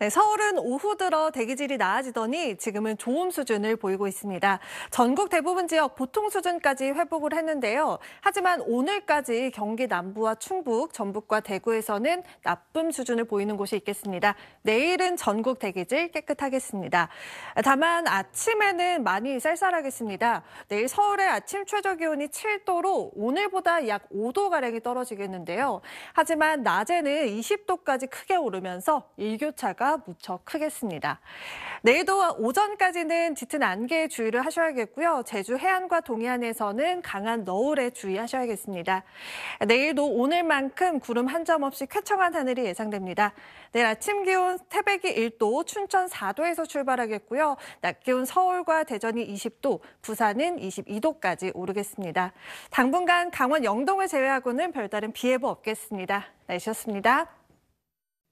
네, 서울은 오후 들어 대기질이 나아지더니 지금은 좋은 수준을 보이고 있습니다. 전국 대부분 지역 보통 수준까지 회복을 했는데요. 하지만 오늘까지 경기 남부와 충북, 전북과 대구에서는 나쁨 수준을 보이는 곳이 있겠습니다. 내일은 전국 대기질 깨끗하겠습니다. 다만 아침에는 많이 쌀쌀하겠습니다. 내일 서울의 아침 최저 기온이 7도로 오늘보다 약 5도 가량이 떨어지겠는데요. 하지만 낮에는 20도까지 크게 오르면서 일교차가 무척 크겠습니다. 내일도 오전까지는 짙은 안개에 주의를 하셔야겠고요. 제주 해안과 동해안에서는 강한 너울에 주의하셔야겠습니다. 내일도 오늘만큼 구름 한 점 없이 쾌청한 하늘이 예상됩니다. 내일 아침 기온 태백이 1도, 춘천 4도에서 출발하겠고요. 낮 기온 서울과 대전이 20도, 부산은 22도까지 오르겠습니다. 당분간 강원 영동을 제외하고는 별다른 비 예보 없겠습니다. 날씨였습니다.